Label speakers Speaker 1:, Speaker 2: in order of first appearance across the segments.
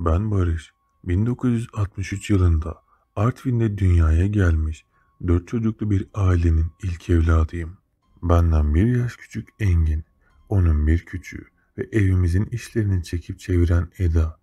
Speaker 1: Ben Barış. 1963 yılında Artvin'de dünyaya gelmiş dört çocuklu bir ailenin ilk evladıyım. Benden bir yaş küçük Engin, onun bir küçüğü ve evimizin işlerini çekip çeviren Eda.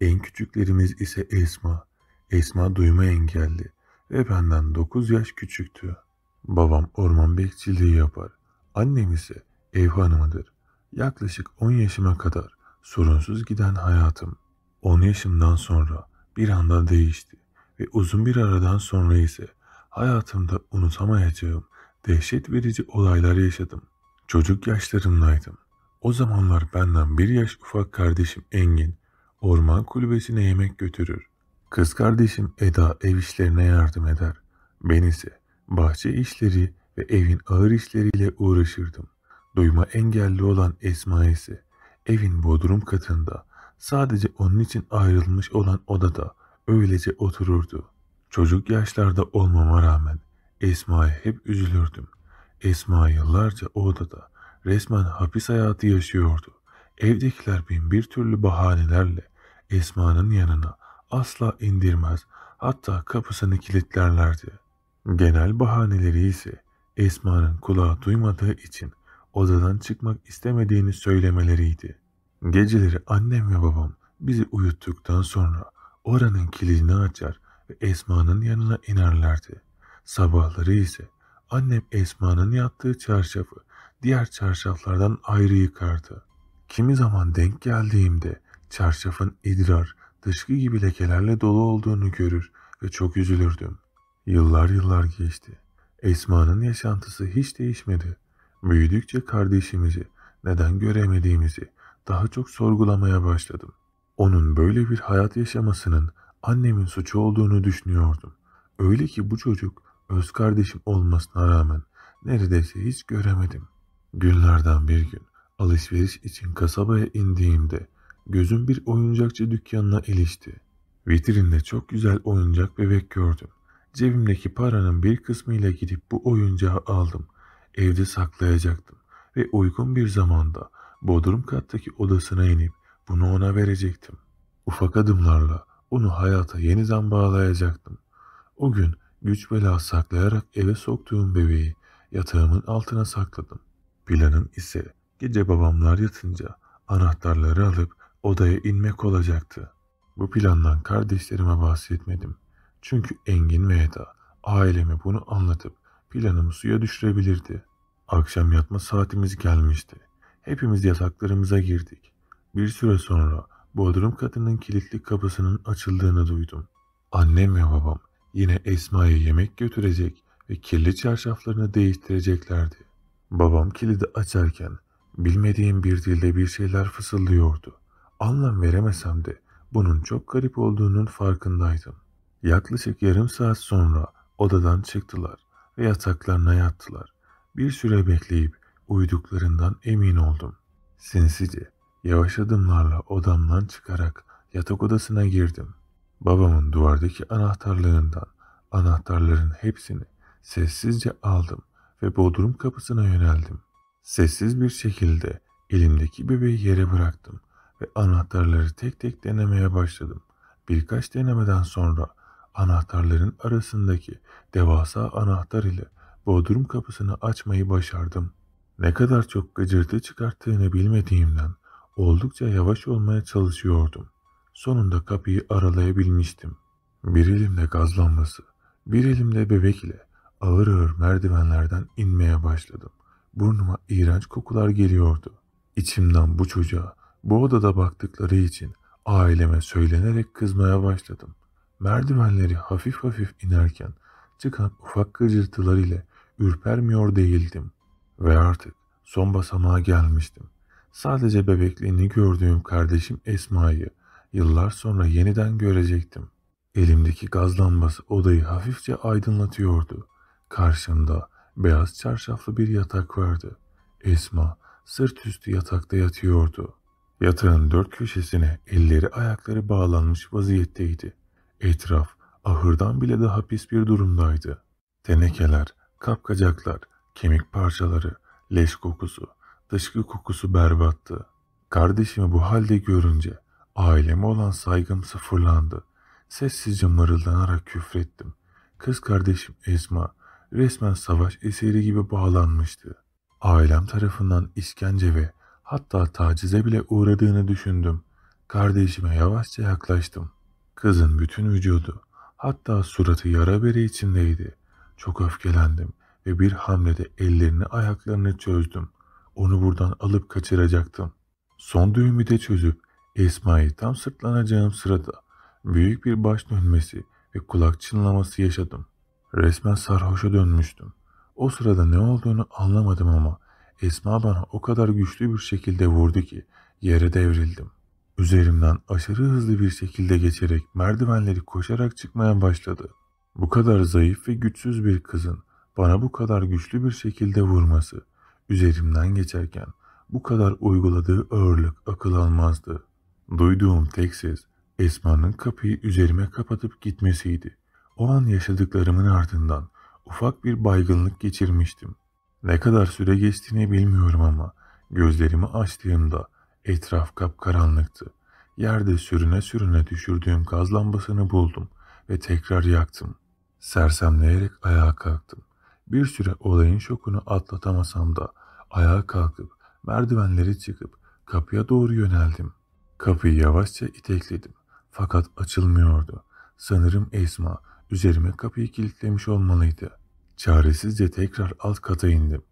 Speaker 1: En küçüklerimiz ise Esma. Esma duyma engelli ve benden 9 yaş küçüktü. Babam orman bekçiliği yapar. Annem ise ev hanımıdır. Yaklaşık 10 yaşıma kadar sorunsuz giden hayatım 10 yaşımdan sonra bir anda değişti ve uzun bir aradan sonra ise hayatımda unutamayacağım dehşet verici olaylar yaşadım. Çocuk yaşlarımdaydım. O zamanlar benden bir yaş ufak kardeşim Engin orman kulübesine yemek götürür. Kız kardeşim Eda ev işlerine yardım eder. Ben ise bahçe işleri ve evin ağır işleriyle uğraşırdım. Duyma engelli olan Esma ise evin bodrum katında Sadece onun için ayrılmış olan odada öylece otururdu. Çocuk yaşlarda olmama rağmen Esma'ya hep üzülürdüm. Esma yıllarca o odada resmen hapis hayatı yaşıyordu. Evdekiler bin bir türlü bahanelerle Esma'nın yanına asla indirmez hatta kapısını kilitlerlerdi. Genel bahaneleri ise Esma'nın kulağı duymadığı için odadan çıkmak istemediğini söylemeleriydi. Geceleri annem ve babam bizi uyuttuktan sonra oranın kilidini açar ve Esma'nın yanına inerlerdi. Sabahları ise annem Esma'nın yattığı çarşafı diğer çarşaflardan ayrı yıkardı. Kimi zaman denk geldiğimde çarşafın idrar, dışkı gibi lekelerle dolu olduğunu görür ve çok üzülürdüm. Yıllar yıllar geçti. Esma'nın yaşantısı hiç değişmedi. Büyüdükçe kardeşimizi neden göremediğimizi daha çok sorgulamaya başladım. Onun böyle bir hayat yaşamasının annemin suçu olduğunu düşünüyordum. Öyle ki bu çocuk öz kardeşim olmasına rağmen neredeyse hiç göremedim. Günlerden bir gün alışveriş için kasabaya indiğimde gözüm bir oyuncakçı dükkanına ilişti. Vitrinde çok güzel oyuncak bebek gördüm. Cebimdeki paranın bir kısmıyla gidip bu oyuncağı aldım. Evde saklayacaktım ve uygun bir zamanda Bodrum kattaki odasına inip bunu ona verecektim. Ufak adımlarla onu hayata yeniden bağlayacaktım. O gün güç bela saklayarak eve soktuğum bebeği yatağımın altına sakladım. Planım ise gece babamlar yatınca anahtarları alıp odaya inmek olacaktı. Bu plandan kardeşlerime bahsetmedim. Çünkü Engin ve Eda aileme bunu anlatıp planımı suya düşürebilirdi. Akşam yatma saatimiz gelmişti. Hepimiz yataklarımıza girdik. Bir süre sonra bodrum kadının kilitli kapısının açıldığını duydum. Annem ve babam yine Esma'ya yemek götürecek ve kirli çarşaflarını değiştireceklerdi. Babam kilidi açarken bilmediğim bir dilde bir şeyler fısıldıyordu. Anlam veremesem de bunun çok garip olduğunun farkındaydım. Yaklaşık yarım saat sonra odadan çıktılar ve yataklarına yattılar. Bir süre bekleyip uyduklarından emin oldum. Sinsice yavaş adımlarla odamdan çıkarak yatak odasına girdim. Babamın duvardaki anahtarlığından anahtarların hepsini sessizce aldım ve bodrum kapısına yöneldim. Sessiz bir şekilde elimdeki bebeği yere bıraktım ve anahtarları tek tek denemeye başladım. Birkaç denemeden sonra anahtarların arasındaki devasa anahtar ile bodrum kapısını açmayı başardım. Ne kadar çok gıcırtı çıkarttığını bilmediğimden oldukça yavaş olmaya çalışıyordum. Sonunda kapıyı aralayabilmiştim. Bir elimde gaz lambası, bir elimde bebek ile ağır ağır merdivenlerden inmeye başladım. Burnuma iğrenç kokular geliyordu. İçimden bu çocuğa, bu odada baktıkları için aileme söylenerek kızmaya başladım. Merdivenleri hafif hafif inerken çıkan ufak gıcırtılar ile ürpermiyor değildim. Ve artık son basamağa gelmiştim. Sadece bebekliğini gördüğüm kardeşim Esma'yı yıllar sonra yeniden görecektim. Elimdeki gaz lambası odayı hafifçe aydınlatıyordu. Karşında beyaz çarşaflı bir yatak vardı. Esma sırt üstü yatakta yatıyordu. Yatağın dört köşesine elleri ayakları bağlanmış vaziyetteydi. Etraf ahırdan bile daha pis bir durumdaydı. Tenekeler, kapkacaklar, Kemik parçaları, leş kokusu, dışkı kokusu berbattı. Kardeşimi bu halde görünce aileme olan saygım sıfırlandı. Sessizce mırıldanarak küfrettim. Kız kardeşim Esma resmen savaş eseri gibi bağlanmıştı. Ailem tarafından işkence ve hatta tacize bile uğradığını düşündüm. Kardeşime yavaşça yaklaştım. Kızın bütün vücudu hatta suratı yara bere içindeydi. Çok öfkelendim ve bir hamlede ellerini ayaklarını çözdüm. Onu buradan alıp kaçıracaktım. Son düğümü de çözüp Esma'yı tam sırtlanacağım sırada büyük bir baş dönmesi ve kulak çınlaması yaşadım. Resmen sarhoşa dönmüştüm. O sırada ne olduğunu anlamadım ama Esma bana o kadar güçlü bir şekilde vurdu ki yere devrildim. Üzerimden aşırı hızlı bir şekilde geçerek merdivenleri koşarak çıkmaya başladı. Bu kadar zayıf ve güçsüz bir kızın bana bu kadar güçlü bir şekilde vurması, üzerimden geçerken bu kadar uyguladığı ağırlık akıl almazdı. Duyduğum tek ses Esma'nın kapıyı üzerime kapatıp gitmesiydi. O an yaşadıklarımın ardından ufak bir baygınlık geçirmiştim. Ne kadar süre geçtiğini bilmiyorum ama gözlerimi açtığımda etraf kapkaranlıktı. Yerde sürüne sürüne düşürdüğüm gaz lambasını buldum ve tekrar yaktım. Sersemleyerek ayağa kalktım. Bir süre olayın şokunu atlatamasam da ayağa kalkıp merdivenleri çıkıp kapıya doğru yöneldim. Kapıyı yavaşça itekledim fakat açılmıyordu. Sanırım Esma üzerime kapıyı kilitlemiş olmalıydı. Çaresizce tekrar alt kata indim.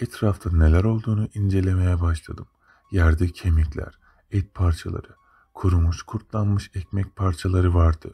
Speaker 1: Etrafta neler olduğunu incelemeye başladım. Yerde kemikler, et parçaları, kurumuş kurtlanmış ekmek parçaları vardı.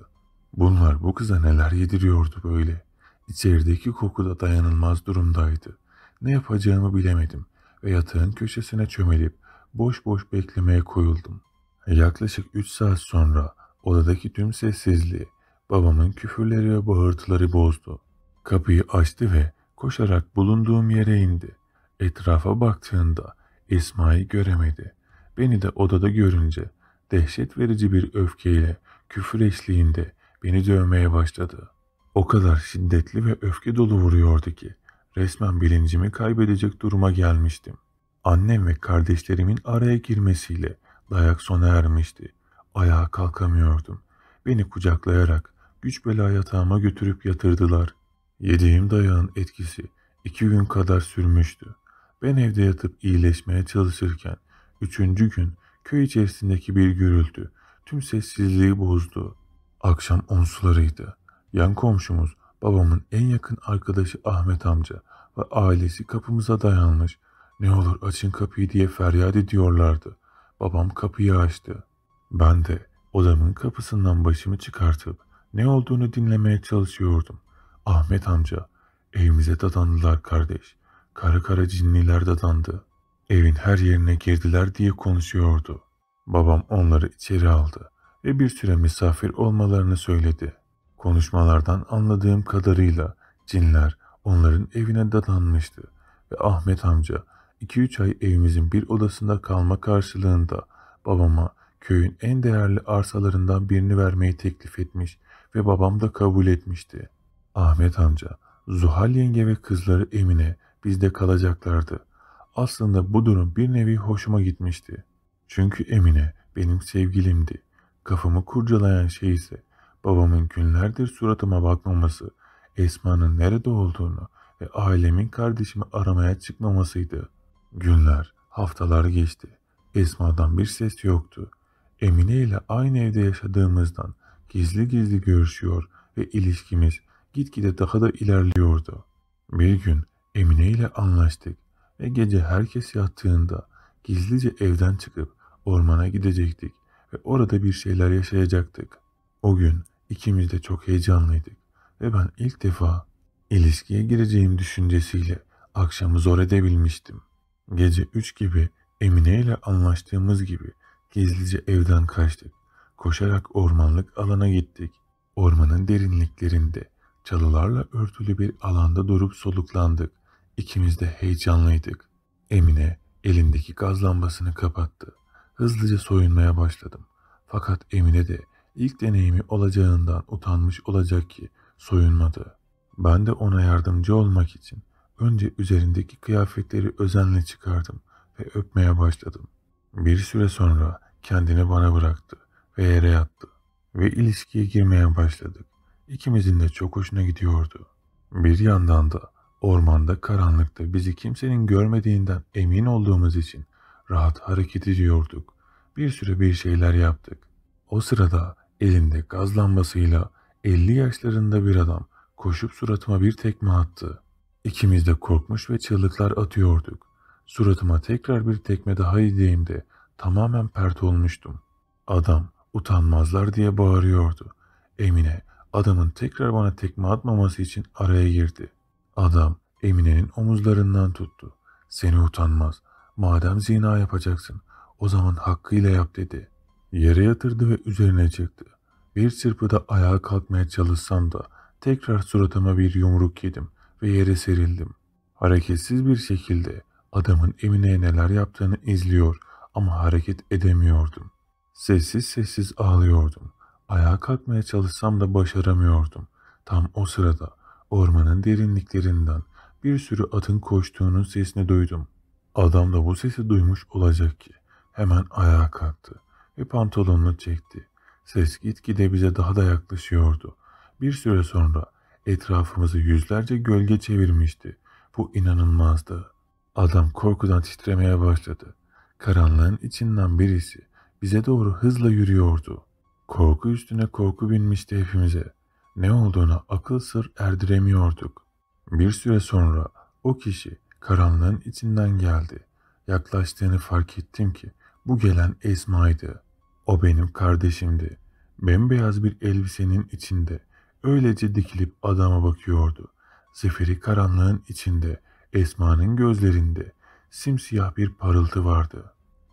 Speaker 1: Bunlar bu kıza neler yediriyordu böyle?'' İçerideki koku da dayanılmaz durumdaydı. Ne yapacağımı bilemedim ve yatağın köşesine çömelip boş boş beklemeye koyuldum. Yaklaşık 3 saat sonra odadaki tüm sessizliği babamın küfürleri ve bağırtıları bozdu. Kapıyı açtı ve koşarak bulunduğum yere indi. Etrafa baktığında Esma'yı göremedi. Beni de odada görünce dehşet verici bir öfkeyle küfür eşliğinde beni dövmeye başladı. O kadar şiddetli ve öfke dolu vuruyordu ki resmen bilincimi kaybedecek duruma gelmiştim. Annem ve kardeşlerimin araya girmesiyle dayak sona ermişti. Ayağa kalkamıyordum. Beni kucaklayarak güç bela yatağıma götürüp yatırdılar. Yediğim dayağın etkisi iki gün kadar sürmüştü. Ben evde yatıp iyileşmeye çalışırken üçüncü gün köy içerisindeki bir gürültü tüm sessizliği bozdu. Akşam on sularıydı. Yan komşumuz babamın en yakın arkadaşı Ahmet amca ve ailesi kapımıza dayanmış. Ne olur açın kapıyı diye feryat ediyorlardı. Babam kapıyı açtı. Ben de odamın kapısından başımı çıkartıp ne olduğunu dinlemeye çalışıyordum. Ahmet amca, evimize dadandılar kardeş. Kara kara cinniler dadandı. Evin her yerine girdiler diye konuşuyordu. Babam onları içeri aldı ve bir süre misafir olmalarını söyledi. Konuşmalardan anladığım kadarıyla cinler onların evine dadanmıştı ve Ahmet amca 2-3 ay evimizin bir odasında kalma karşılığında babama köyün en değerli arsalarından birini vermeyi teklif etmiş ve babam da kabul etmişti. Ahmet amca, Zuhal yenge ve kızları Emine bizde kalacaklardı. Aslında bu durum bir nevi hoşuma gitmişti. Çünkü Emine benim sevgilimdi. Kafamı kurcalayan şey ise babamın günlerdir suratıma bakmaması, Esma'nın nerede olduğunu ve ailemin kardeşimi aramaya çıkmamasıydı. Günler, haftalar geçti. Esma'dan bir ses yoktu. Emine ile aynı evde yaşadığımızdan gizli gizli görüşüyor ve ilişkimiz gitgide daha da ilerliyordu. Bir gün Emine ile anlaştık ve gece herkes yattığında gizlice evden çıkıp ormana gidecektik ve orada bir şeyler yaşayacaktık. O gün İkimiz de çok heyecanlıydık ve ben ilk defa ilişkiye gireceğim düşüncesiyle akşamı zor edebilmiştim. Gece üç gibi Emine ile anlaştığımız gibi gizlice evden kaçtık. Koşarak ormanlık alana gittik. Ormanın derinliklerinde çalılarla örtülü bir alanda durup soluklandık. İkimiz de heyecanlıydık. Emine elindeki gaz lambasını kapattı. Hızlıca soyunmaya başladım. Fakat Emine de İlk deneyimi olacağından utanmış olacak ki soyunmadı. Ben de ona yardımcı olmak için önce üzerindeki kıyafetleri özenle çıkardım ve öpmeye başladım. Bir süre sonra kendini bana bıraktı ve yere yattı ve ilişkiye girmeye başladık. İkimizin de çok hoşuna gidiyordu. Bir yandan da ormanda karanlıkta bizi kimsenin görmediğinden emin olduğumuz için rahat hareket ediyorduk. Bir süre bir şeyler yaptık. O sırada Elinde gaz lambasıyla 50 yaşlarında bir adam koşup suratıma bir tekme attı. İkimiz de korkmuş ve çığlıklar atıyorduk. Suratıma tekrar bir tekme daha yediğimde tamamen pert olmuştum. Adam utanmazlar diye bağırıyordu. Emine adamın tekrar bana tekme atmaması için araya girdi. Adam Emine'nin omuzlarından tuttu. Seni utanmaz. Madem zina yapacaksın o zaman hakkıyla yap dedi. Yere yatırdı ve üzerine çekti. Bir çırpıda ayağa kalkmaya çalışsam da tekrar suratıma bir yumruk yedim ve yere serildim. Hareketsiz bir şekilde adamın Emine'ye neler yaptığını izliyor ama hareket edemiyordum. Sessiz sessiz ağlıyordum. Ayağa kalkmaya çalışsam da başaramıyordum. Tam o sırada ormanın derinliklerinden bir sürü atın koştuğunun sesini duydum. Adam da bu sesi duymuş olacak ki hemen ayağa kalktı ve pantolonunu çekti. Ses gitgide bize daha da yaklaşıyordu. Bir süre sonra etrafımızı yüzlerce gölge çevirmişti. Bu inanılmazdı. Adam korkudan titremeye başladı. Karanlığın içinden birisi bize doğru hızla yürüyordu. Korku üstüne korku binmişti hepimize. Ne olduğuna akıl sır erdiremiyorduk. Bir süre sonra o kişi karanlığın içinden geldi. Yaklaştığını fark ettim ki bu gelen Esma'ydı. O benim kardeşimdi. Bembeyaz bir elbisenin içinde öylece dikilip adama bakıyordu. Zeferi karanlığın içinde, Esma'nın gözlerinde simsiyah bir parıltı vardı.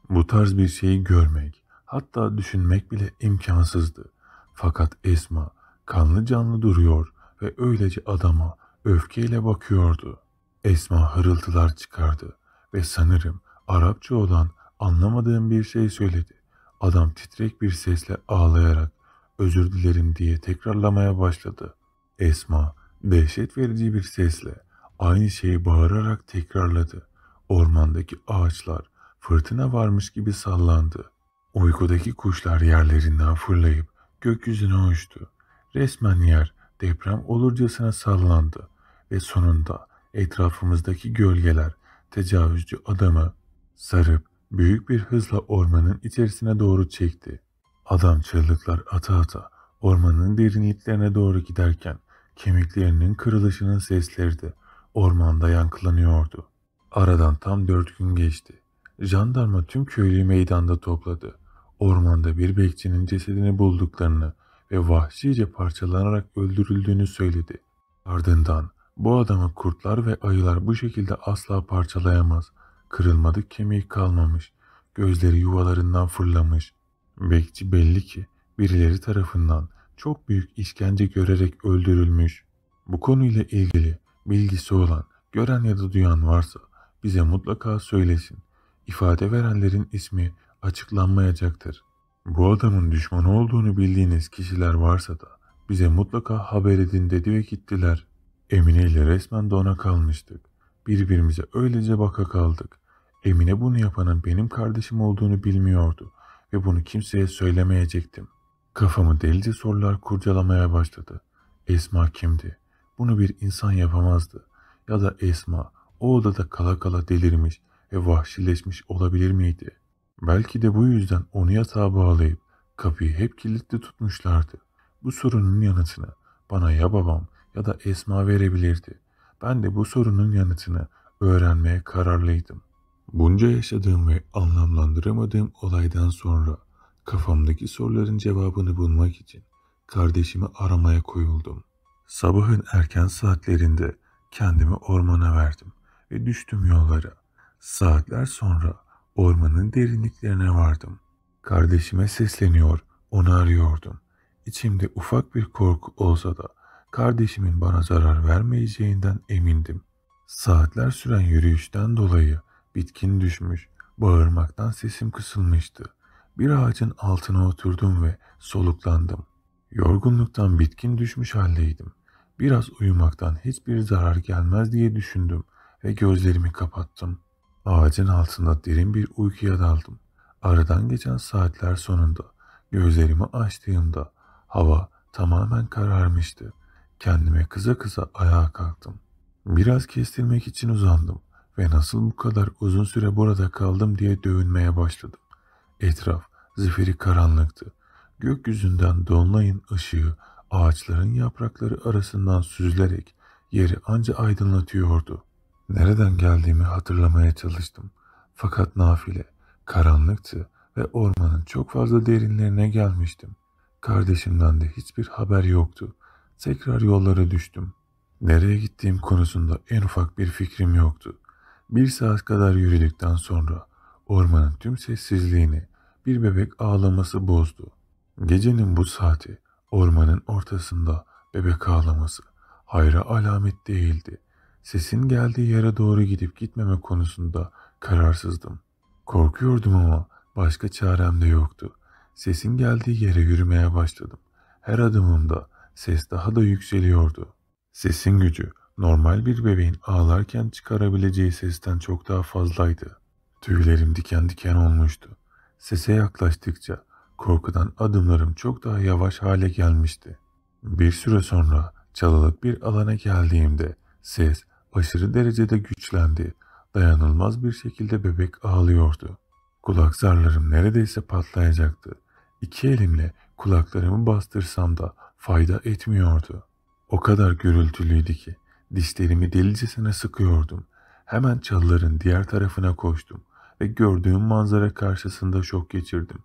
Speaker 1: Bu tarz bir şeyi görmek, hatta düşünmek bile imkansızdı. Fakat Esma kanlı canlı duruyor ve öylece adama öfkeyle bakıyordu. Esma hırıltılar çıkardı ve sanırım Arapça olan Anlamadığım bir şey söyledi. Adam titrek bir sesle ağlayarak özür dilerim diye tekrarlamaya başladı. Esma dehşet verici bir sesle aynı şeyi bağırarak tekrarladı. Ormandaki ağaçlar fırtına varmış gibi sallandı. Uykudaki kuşlar yerlerinden fırlayıp gökyüzüne uçtu. Resmen yer deprem olurcasına sallandı ve sonunda etrafımızdaki gölgeler tecavüzcü adamı sarıp büyük bir hızla ormanın içerisine doğru çekti. Adam çığlıklar ata ata ormanın derinliklerine doğru giderken kemiklerinin kırılışının sesleri de ormanda yankılanıyordu. Aradan tam dört gün geçti. Jandarma tüm köylüyü meydanda topladı. Ormanda bir bekçinin cesedini bulduklarını ve vahşice parçalanarak öldürüldüğünü söyledi. Ardından bu adamı kurtlar ve ayılar bu şekilde asla parçalayamaz. Kırılmadık kemiği kalmamış. Gözleri yuvalarından fırlamış. Bekçi belli ki birileri tarafından çok büyük işkence görerek öldürülmüş. Bu konuyla ilgili bilgisi olan, gören ya da duyan varsa bize mutlaka söylesin. İfade verenlerin ismi açıklanmayacaktır. Bu adamın düşmanı olduğunu bildiğiniz kişiler varsa da bize mutlaka haber edin dedi ve gittiler. Emine ile resmen dona kalmıştık. Birbirimize öylece baka kaldık. Emine bunu yapanın benim kardeşim olduğunu bilmiyordu ve bunu kimseye söylemeyecektim. Kafamı delice sorular kurcalamaya başladı. Esma kimdi? Bunu bir insan yapamazdı. Ya da Esma o odada kala kala delirmiş ve vahşileşmiş olabilir miydi? Belki de bu yüzden onu yatağa bağlayıp kapıyı hep kilitli tutmuşlardı. Bu sorunun yanıtını bana ya babam ya da Esma verebilirdi. Ben de bu sorunun yanıtını öğrenmeye kararlıydım. Bunca yaşadığım ve anlamlandıramadığım olaydan sonra kafamdaki soruların cevabını bulmak için kardeşimi aramaya koyuldum. Sabahın erken saatlerinde kendimi ormana verdim ve düştüm yollara. Saatler sonra ormanın derinliklerine vardım. Kardeşime sesleniyor, onu arıyordum. İçimde ufak bir korku olsa da kardeşimin bana zarar vermeyeceğinden emindim. Saatler süren yürüyüşten dolayı bitkin düşmüş, bağırmaktan sesim kısılmıştı. Bir ağacın altına oturdum ve soluklandım. Yorgunluktan bitkin düşmüş haldeydim. Biraz uyumaktan hiçbir zarar gelmez diye düşündüm ve gözlerimi kapattım. Ağacın altında derin bir uykuya daldım. Aradan geçen saatler sonunda gözlerimi açtığımda hava tamamen kararmıştı. Kendime kıza kıza ayağa kalktım. Biraz kestirmek için uzandım ve nasıl bu kadar uzun süre burada kaldım diye dövünmeye başladım. Etraf zifiri karanlıktı. Gökyüzünden donlayın ışığı ağaçların yaprakları arasından süzülerek yeri anca aydınlatıyordu. Nereden geldiğimi hatırlamaya çalıştım. Fakat nafile, karanlıktı ve ormanın çok fazla derinlerine gelmiştim. Kardeşimden de hiçbir haber yoktu. Tekrar yollara düştüm. Nereye gittiğim konusunda en ufak bir fikrim yoktu. Bir saat kadar yürüdükten sonra ormanın tüm sessizliğini bir bebek ağlaması bozdu. Gecenin bu saati ormanın ortasında bebek ağlaması hayra alamet değildi. Sesin geldiği yere doğru gidip gitmeme konusunda kararsızdım. Korkuyordum ama başka çarem de yoktu. Sesin geldiği yere yürümeye başladım. Her adımımda Ses daha da yükseliyordu. Sesin gücü normal bir bebeğin ağlarken çıkarabileceği sesten çok daha fazlaydı. Tüylerim diken diken olmuştu. Sese yaklaştıkça korkudan adımlarım çok daha yavaş hale gelmişti. Bir süre sonra çalılık bir alana geldiğimde ses aşırı derecede güçlendi. Dayanılmaz bir şekilde bebek ağlıyordu. Kulak zarlarım neredeyse patlayacaktı. İki elimle kulaklarımı bastırsam da fayda etmiyordu. O kadar gürültülüydü ki dişlerimi delicesine sıkıyordum. Hemen çalıların diğer tarafına koştum ve gördüğüm manzara karşısında şok geçirdim.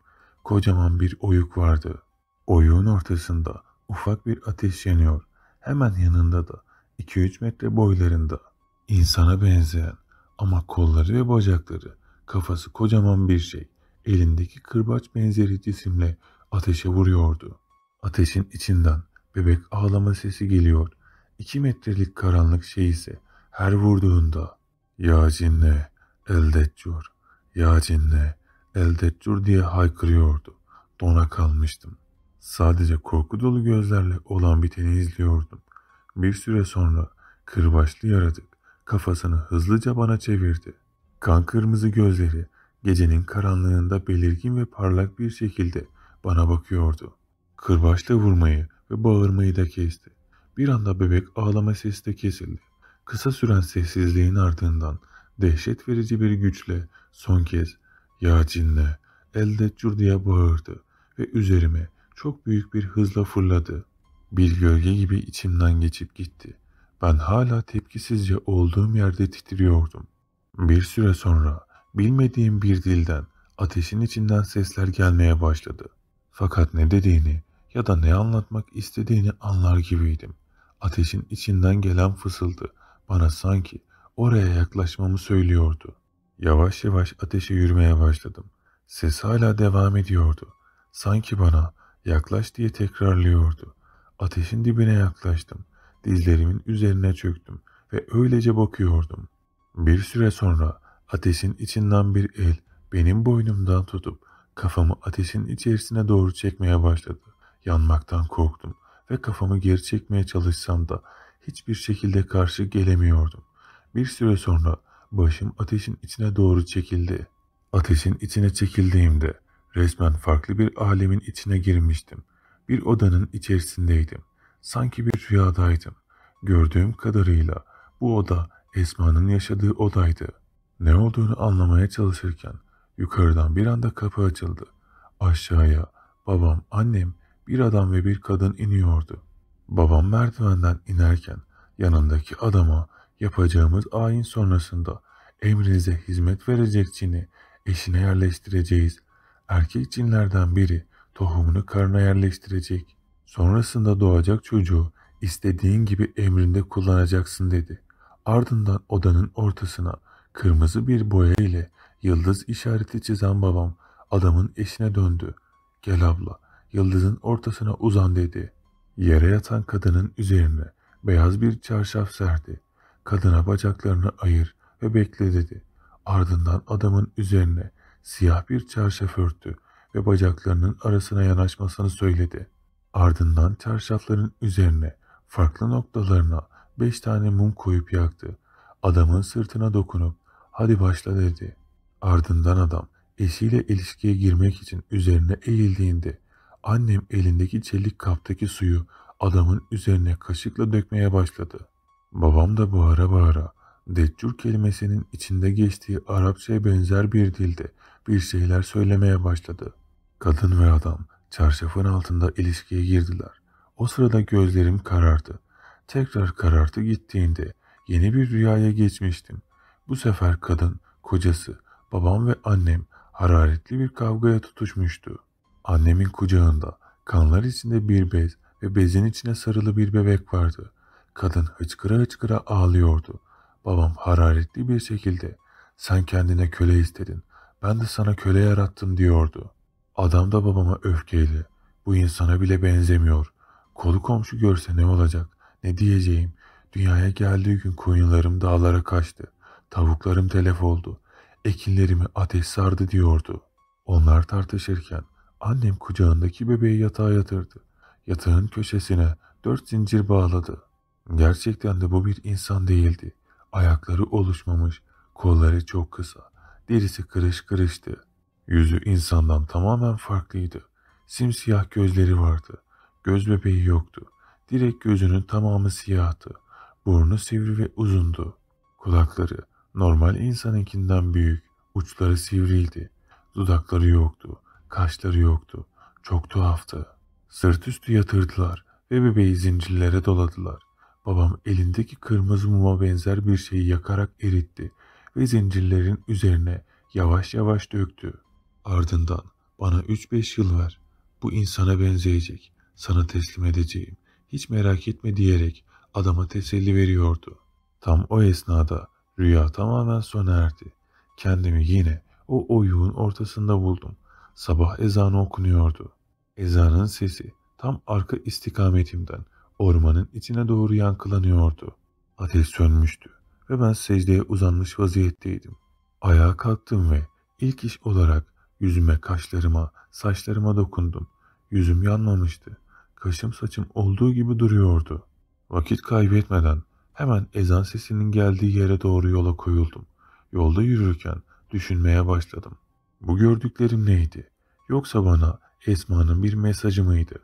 Speaker 1: Kocaman bir oyuk vardı. Oyuğun ortasında ufak bir ateş yanıyor. Hemen yanında da 2-3 metre boylarında insana benzeyen ama kolları ve bacakları, kafası kocaman bir şey elindeki kırbaç benzeri cisimle ateşe vuruyordu. Ateşin içinden bebek ağlama sesi geliyor. İki metrelik karanlık şey ise her vurduğunda ''Ya cinne, eldecur, ya cinne, eldecur'' diye haykırıyordu. Dona kalmıştım. Sadece korku dolu gözlerle olan biteni izliyordum. Bir süre sonra kırbaçlı yaratık kafasını hızlıca bana çevirdi. Kan kırmızı gözleri gecenin karanlığında belirgin ve parlak bir şekilde bana bakıyordu. Kırbaçla vurmayı ve bağırmayı da kesti. Bir anda bebek ağlama sesi de kesildi. Kısa süren sessizliğin ardından dehşet verici bir güçle son kez ''Ya cinle, eldeccur'' diye bağırdı ve üzerime çok büyük bir hızla fırladı. Bir gölge gibi içimden geçip gitti. Ben hala tepkisizce olduğum yerde titriyordum. Bir süre sonra bilmediğim bir dilden ateşin içinden sesler gelmeye başladı. Fakat ne dediğini ya da ne anlatmak istediğini anlar gibiydim. Ateşin içinden gelen fısıldı bana sanki oraya yaklaşmamı söylüyordu. Yavaş yavaş ateşe yürümeye başladım. Ses hala devam ediyordu. Sanki bana yaklaş diye tekrarlıyordu. Ateşin dibine yaklaştım. Dizlerimin üzerine çöktüm ve öylece bakıyordum. Bir süre sonra ateşin içinden bir el benim boynumdan tutup kafamı ateşin içerisine doğru çekmeye başladı. Yanmaktan korktum ve kafamı geri çekmeye çalışsam da hiçbir şekilde karşı gelemiyordum. Bir süre sonra başım ateşin içine doğru çekildi. Ateşin içine çekildiğimde resmen farklı bir alemin içine girmiştim. Bir odanın içerisindeydim. Sanki bir rüyadaydım. Gördüğüm kadarıyla bu oda Esma'nın yaşadığı odaydı. Ne olduğunu anlamaya çalışırken yukarıdan bir anda kapı açıldı. Aşağıya babam, annem bir adam ve bir kadın iniyordu. Babam merdivenden inerken yanındaki adama yapacağımız ayin sonrasında emrinize hizmet verecek cini eşine yerleştireceğiz. Erkek cinlerden biri tohumunu karına yerleştirecek. Sonrasında doğacak çocuğu istediğin gibi emrinde kullanacaksın dedi. Ardından odanın ortasına kırmızı bir boya ile yıldız işareti çizen babam adamın eşine döndü. Gel abla yıldızın ortasına uzan dedi. Yere yatan kadının üzerine beyaz bir çarşaf serdi. Kadına bacaklarını ayır ve bekle dedi. Ardından adamın üzerine siyah bir çarşaf örttü ve bacaklarının arasına yanaşmasını söyledi. Ardından çarşafların üzerine farklı noktalarına beş tane mum koyup yaktı. Adamın sırtına dokunup hadi başla dedi. Ardından adam eşiyle ilişkiye girmek için üzerine eğildiğinde Annem elindeki çelik kaptaki suyu adamın üzerine kaşıkla dökmeye başladı. Babam da bağıra bağıra Deccur kelimesinin içinde geçtiği Arapçaya benzer bir dilde bir şeyler söylemeye başladı. Kadın ve adam çarşafın altında ilişkiye girdiler. O sırada gözlerim karardı. Tekrar karartı gittiğinde yeni bir rüyaya geçmiştim. Bu sefer kadın, kocası, babam ve annem hararetli bir kavgaya tutuşmuştu. Annemin kucağında kanlar içinde bir bez ve bezin içine sarılı bir bebek vardı. Kadın hıçkıra hıçkıra ağlıyordu. Babam hararetli bir şekilde sen kendine köle istedin ben de sana köle yarattım diyordu. Adam da babama öfkeyle bu insana bile benzemiyor. Kolu komşu görse ne olacak ne diyeceğim. Dünyaya geldiği gün koyunlarım dağlara kaçtı. Tavuklarım telef oldu. Ekinlerimi ateş sardı diyordu. Onlar tartışırken Annem kucağındaki bebeği yatağa yatırdı. Yatağın köşesine dört zincir bağladı. Gerçekten de bu bir insan değildi. Ayakları oluşmamış, kolları çok kısa, derisi kırış kırıştı. Yüzü insandan tamamen farklıydı. Simsiyah gözleri vardı. Göz bebeği yoktu. Direkt gözünün tamamı siyahtı. Burnu sivri ve uzundu. Kulakları normal insaninkinden büyük, uçları sivriydi. Dudakları yoktu. Kaşları yoktu. Çok tuhaftı. Sırt üstü yatırdılar ve bebeği zincirlere doladılar. Babam elindeki kırmızı muma benzer bir şeyi yakarak eritti ve zincirlerin üzerine yavaş yavaş döktü. Ardından bana 3-5 yıl ver. Bu insana benzeyecek. Sana teslim edeceğim. Hiç merak etme diyerek adama teselli veriyordu. Tam o esnada rüya tamamen sona erdi. Kendimi yine o oyuğun ortasında buldum sabah ezanı okunuyordu. Ezanın sesi tam arka istikametimden ormanın içine doğru yankılanıyordu. Ateş sönmüştü ve ben secdeye uzanmış vaziyetteydim. Ayağa kalktım ve ilk iş olarak yüzüme, kaşlarıma, saçlarıma dokundum. Yüzüm yanmamıştı. Kaşım saçım olduğu gibi duruyordu. Vakit kaybetmeden hemen ezan sesinin geldiği yere doğru yola koyuldum. Yolda yürürken düşünmeye başladım. Bu gördüklerim neydi? Yoksa bana Esma'nın bir mesajı mıydı?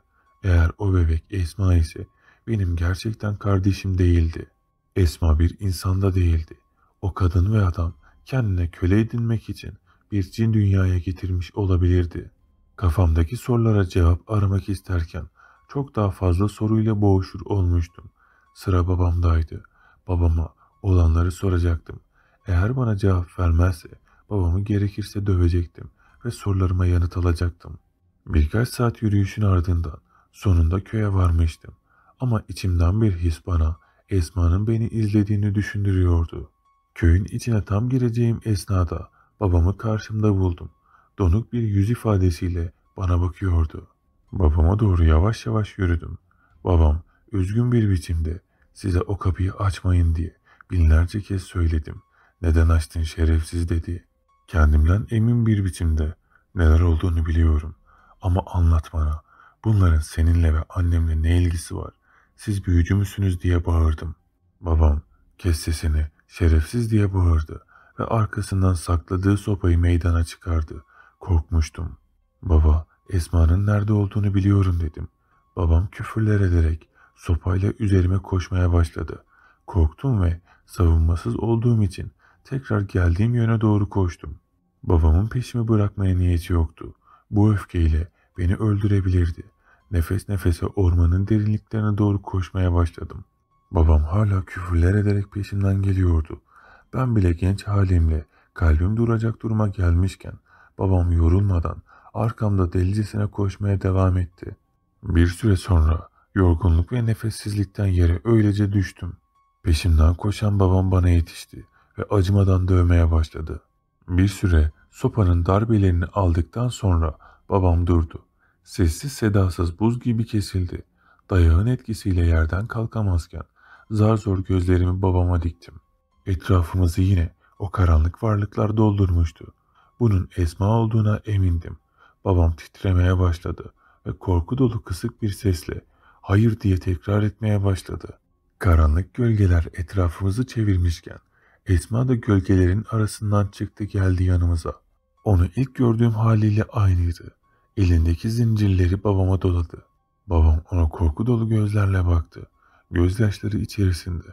Speaker 1: Eğer o bebek Esma ise benim gerçekten kardeşim değildi. Esma bir insanda değildi. O kadın ve adam kendine köle edinmek için bir cin dünyaya getirmiş olabilirdi. Kafamdaki sorulara cevap aramak isterken çok daha fazla soruyla boğuşur olmuştum. Sıra babamdaydı. Babama olanları soracaktım. Eğer bana cevap vermezse Babamı gerekirse dövecektim ve sorularıma yanıt alacaktım. Birkaç saat yürüyüşün ardından sonunda köye varmıştım. Ama içimden bir his bana Esma'nın beni izlediğini düşündürüyordu. Köyün içine tam gireceğim esnada babamı karşımda buldum. Donuk bir yüz ifadesiyle bana bakıyordu. Babama doğru yavaş yavaş yürüdüm. Babam üzgün bir biçimde size o kapıyı açmayın diye binlerce kez söyledim. Neden açtın şerefsiz dedi. Kendimden emin bir biçimde neler olduğunu biliyorum. Ama anlat bana. Bunların seninle ve annemle ne ilgisi var? Siz büyücü müsünüz diye bağırdım. Babam kes sesini şerefsiz diye bağırdı ve arkasından sakladığı sopayı meydana çıkardı. Korkmuştum. Baba Esma'nın nerede olduğunu biliyorum dedim. Babam küfürler ederek sopayla üzerime koşmaya başladı. Korktum ve savunmasız olduğum için tekrar geldiğim yöne doğru koştum. Babamın peşimi bırakmaya niyeti yoktu. Bu öfkeyle beni öldürebilirdi. Nefes nefese ormanın derinliklerine doğru koşmaya başladım. Babam hala küfürler ederek peşimden geliyordu. Ben bile genç halimle kalbim duracak duruma gelmişken babam yorulmadan arkamda delicesine koşmaya devam etti. Bir süre sonra yorgunluk ve nefessizlikten yere öylece düştüm. Peşimden koşan babam bana yetişti ve acımadan dövmeye başladı. Bir süre sopanın darbelerini aldıktan sonra babam durdu. Sessiz sedasız buz gibi kesildi. Dayağın etkisiyle yerden kalkamazken zar zor gözlerimi babama diktim. Etrafımızı yine o karanlık varlıklar doldurmuştu. Bunun Esma olduğuna emindim. Babam titremeye başladı ve korku dolu kısık bir sesle hayır diye tekrar etmeye başladı. Karanlık gölgeler etrafımızı çevirmişken Esma da gölgelerin arasından çıktı geldi yanımıza. Onu ilk gördüğüm haliyle aynıydı. Elindeki zincirleri babama doladı. Babam ona korku dolu gözlerle baktı. Gözyaşları içerisinde.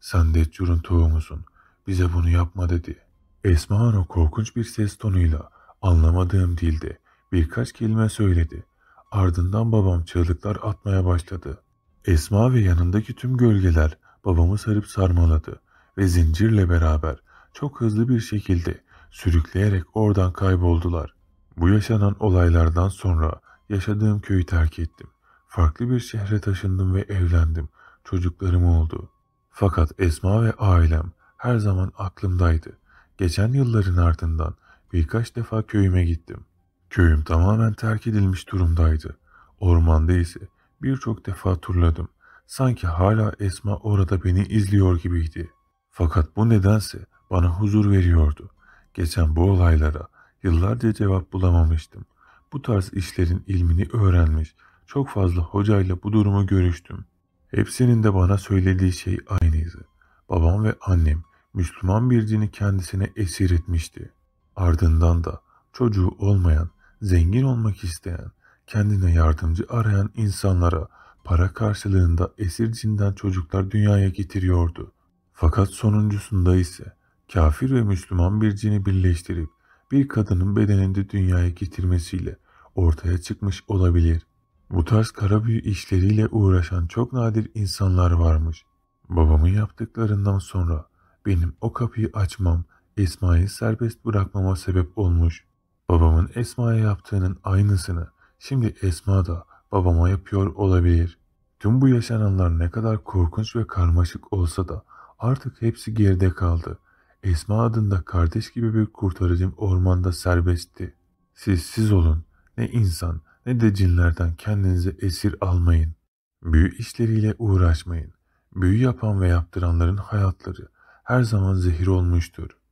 Speaker 1: Sen de curun tohumusun. Bize bunu yapma dedi. Esma ona korkunç bir ses tonuyla anlamadığım dilde birkaç kelime söyledi. Ardından babam çığlıklar atmaya başladı. Esma ve yanındaki tüm gölgeler babamı sarıp sarmaladı ve zincirle beraber çok hızlı bir şekilde sürükleyerek oradan kayboldular. Bu yaşanan olaylardan sonra yaşadığım köyü terk ettim. Farklı bir şehre taşındım ve evlendim. Çocuklarım oldu. Fakat Esma ve ailem her zaman aklımdaydı. Geçen yılların ardından birkaç defa köyüme gittim. Köyüm tamamen terk edilmiş durumdaydı. Ormanda ise birçok defa turladım. Sanki hala Esma orada beni izliyor gibiydi. Fakat bu nedense bana huzur veriyordu. Geçen bu olaylara yıllarca cevap bulamamıştım. Bu tarz işlerin ilmini öğrenmiş, çok fazla hocayla bu durumu görüştüm. Hepsinin de bana söylediği şey aynıydı. Babam ve annem Müslüman bir dini kendisine esir etmişti. Ardından da çocuğu olmayan, zengin olmak isteyen, kendine yardımcı arayan insanlara para karşılığında esir cinden çocuklar dünyaya getiriyordu. Fakat sonuncusunda ise kafir ve Müslüman bir cini birleştirip bir kadının bedeninde dünyaya getirmesiyle ortaya çıkmış olabilir. Bu tarz kara büyü işleriyle uğraşan çok nadir insanlar varmış. Babamın yaptıklarından sonra benim o kapıyı açmam Esma'yı serbest bırakmama sebep olmuş. Babamın Esma'ya yaptığının aynısını şimdi Esma da babama yapıyor olabilir. Tüm bu yaşananlar ne kadar korkunç ve karmaşık olsa da Artık hepsi geride kaldı. Esma adında kardeş gibi bir kurtarıcım ormanda serbestti. Siz siz olun. Ne insan ne de cinlerden kendinize esir almayın. Büyü işleriyle uğraşmayın. Büyü yapan ve yaptıranların hayatları her zaman zehir olmuştur.